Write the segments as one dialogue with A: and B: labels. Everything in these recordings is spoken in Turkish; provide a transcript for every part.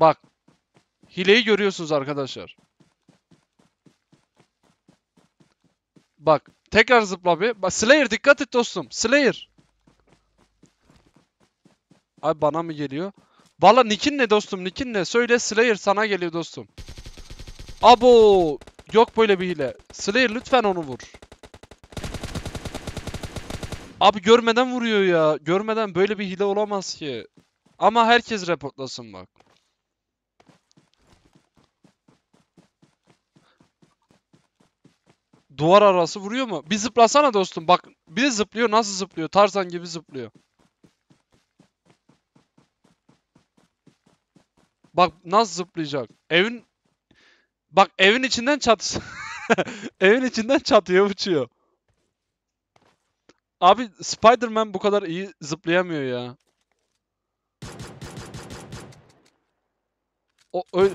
A: Bak. Hileyi görüyorsunuz arkadaşlar. Bak. Tekrar zıpla bir. Bak, Slayer dikkat et dostum. Slayer. Abi bana mı geliyor? Valla Nick'in ne dostum? Nick'in ne? Söyle Slayer sana geliyor dostum. Abo. Yok böyle bir hile. Slayer lütfen onu vur. Abi görmeden vuruyor ya. Görmeden böyle bir hile olamaz ki. Ama herkes reportlasın bak. duvar arası vuruyor mu? Bir zıplasana dostum. Bak bir zıplıyor. Nasıl zıplıyor? Tarzan gibi zıplıyor. Bak nasıl zıplayacak? Evin Bak evin içinden çat evin içinden çatıya uçuyor. Abi Spider-Man bu kadar iyi zıplayamıyor ya. O öyle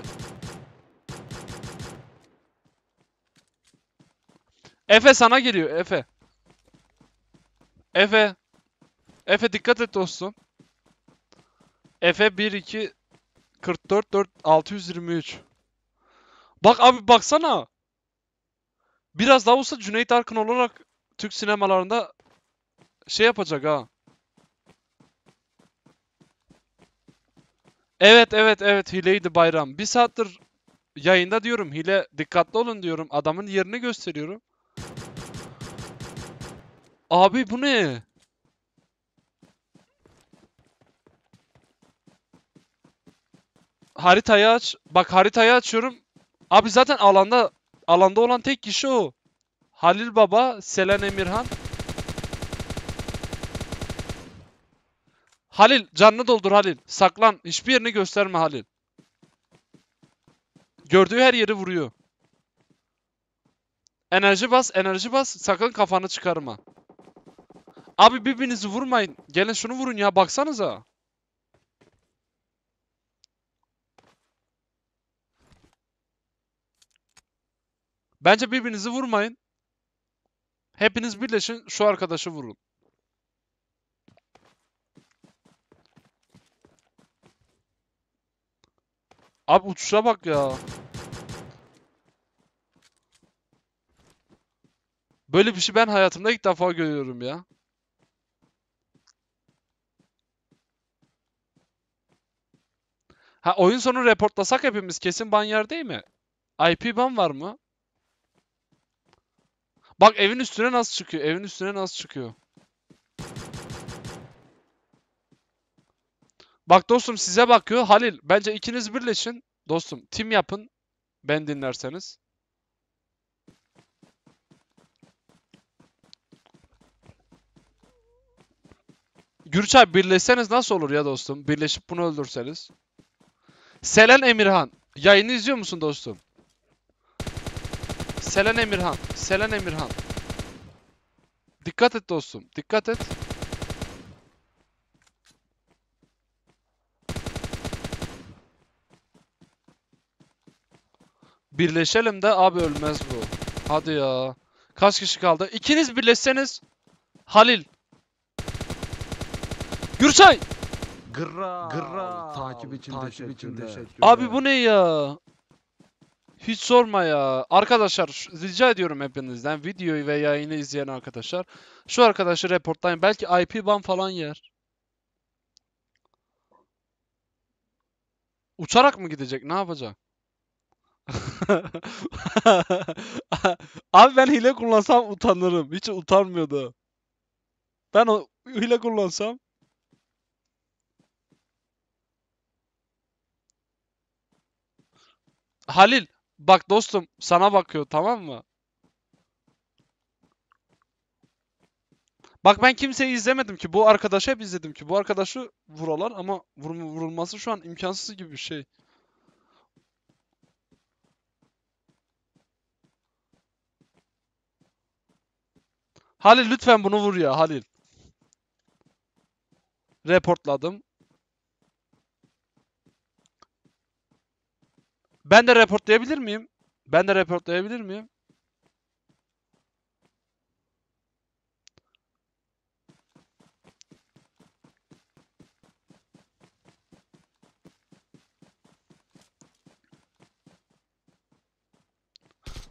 A: Efe sana geliyor Efe. Efe. Efe dikkat et dostum. Efe 1 2 44 4 623. Bak abi baksana. Biraz daha olsa Cüneyt Arkın olarak Türk sinemalarında şey yapacak ha. Evet evet evet hileydi bayram. Bir saattir yayında diyorum hile dikkatli olun diyorum. Adamın yerini gösteriyorum. Abi bu ne? Haritayı aç. Bak haritayı açıyorum. Abi zaten alanda alanda olan tek kişi o. Halil Baba, Selen Emirhan. Halil canını doldur Halil. Saklan. Hiçbir yerini gösterme Halil. Gördüğü her yeri vuruyor. Enerji bas, enerji bas. Sakın kafanı çıkarma. Abi birbirinizi vurmayın. Gelin şunu vurun ya baksanıza. Bence birbirinizi vurmayın. Hepiniz birleşin şu arkadaşı vurun. Abi uçuşa bak ya. Böyle bir şey ben hayatımda ilk defa görüyorum ya. Ha oyun sonu reportlasak hepimiz kesin ban yer değil mi? IP ban var mı? Bak evin üstüne nasıl çıkıyor? Evin üstüne nasıl çıkıyor? Bak dostum size bakıyor. Halil bence ikiniz birleşin. Dostum tim yapın. Ben dinlerseniz. Gürçay birleşseniz nasıl olur ya dostum? Birleşip bunu öldürseniz. Selen Emirhan. Yayını izliyor musun dostum? Selen Emirhan. Selen Emirhan. Dikkat et dostum. Dikkat et. Birleşelim de abi ölmez bu. Hadi ya. Kaç kişi kaldı? İkiniz birleşseniz. Halil. Gürsay. Gırra. Gırra. Takip için takip için Abi bu ne ya? Hiç sorma ya. Arkadaşlar rica ediyorum hepinizden videoyu ve yayını izleyen arkadaşlar. Şu arkadaşı reportlayın. Belki IP ban falan yer. Uçarak mı gidecek? Ne yapacak? Abi ben hile kullansam utanırım. Hiç utanmıyordu. Ben o hile kullansam Halil bak dostum sana bakıyor tamam mı? Bak ben kimseyi izlemedim ki. Bu arkadaşı hep izledim ki. Bu arkadaşı vuralar ama vur vurulması şu an imkansız gibi bir şey. Halil lütfen bunu vur ya Halil. Reportladım. Ben de reportlayabilir miyim? Ben de reportlayabilir miyim?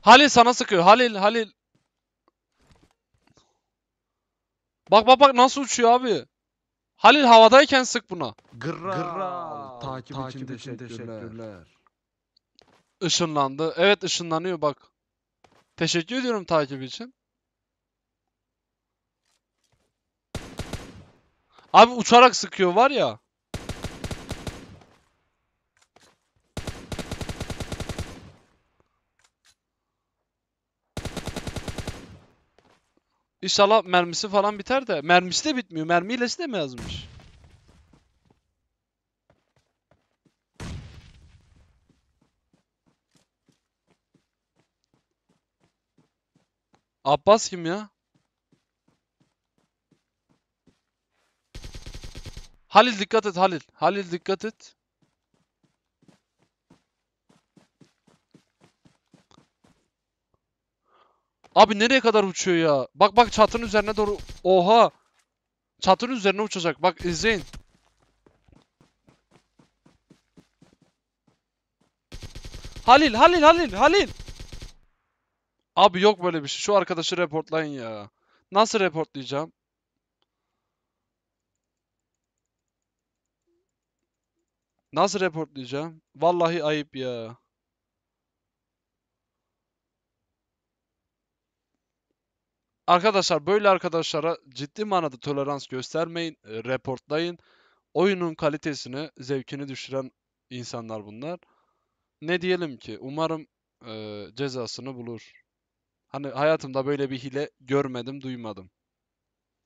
A: Halil sana sıkıyor. Halil, Halil. Bak bak bak nasıl uçuyor abi. Halil havadayken sık buna. Gırra. Gırra. Takip, Takip için teşekkürler. teşekkürler. Işınlandı. Evet ışınlanıyor bak. Teşekkür ediyorum takip için. Abi uçarak sıkıyor var ya. İnşallah mermisi falan biter de. Mermisi de bitmiyor. Mermi ilesi de mi yazmış? Abbas kim ya? Halil dikkat et Halil. Halil dikkat et. Abi nereye kadar uçuyor ya? Bak bak çatının üzerine doğru. Oha. Çatının üzerine uçacak. Bak izleyin. Halil, Halil, Halil, Halil. Abi yok böyle bir şey. Şu arkadaşı reportlayın ya. Nasıl reportlayacağım? Nasıl reportlayacağım? Vallahi ayıp ya. Arkadaşlar böyle arkadaşlara ciddi manada tolerans göstermeyin, e, reportlayın. Oyunun kalitesini, zevkini düşüren insanlar bunlar. Ne diyelim ki? Umarım e, cezasını bulur. Hani hayatımda böyle bir hile görmedim, duymadım.